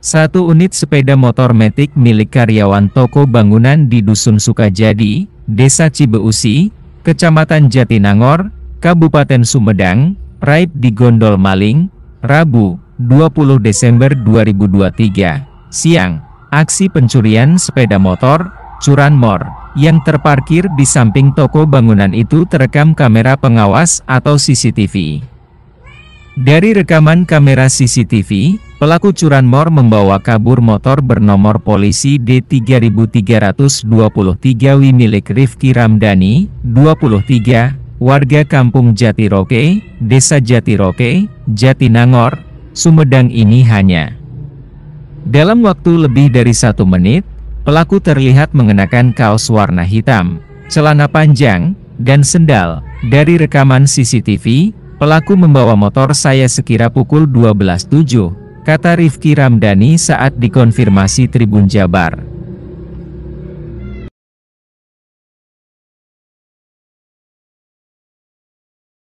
Satu unit sepeda motor metik milik karyawan toko bangunan di Dusun Sukajadi, Desa Cibeusi, Kecamatan Jatinangor, Kabupaten Sumedang, raib di Gondol Maling, Rabu, 20 Desember 2023, siang. Aksi pencurian sepeda motor, curanmor, yang terparkir di samping toko bangunan itu terekam kamera pengawas atau CCTV. Dari rekaman kamera CCTV, Pelaku curanmor membawa kabur motor bernomor polisi D3323 W milik Rifki Ramdhani, 23, warga kampung Jatiroke, Desa Jatiroke, Jatinangor, Sumedang ini hanya. Dalam waktu lebih dari satu menit, pelaku terlihat mengenakan kaos warna hitam, celana panjang, dan sendal. Dari rekaman CCTV, pelaku membawa motor saya sekira pukul 12.07 kata Rifki Ramdhani saat dikonfirmasi Tribun Jabar.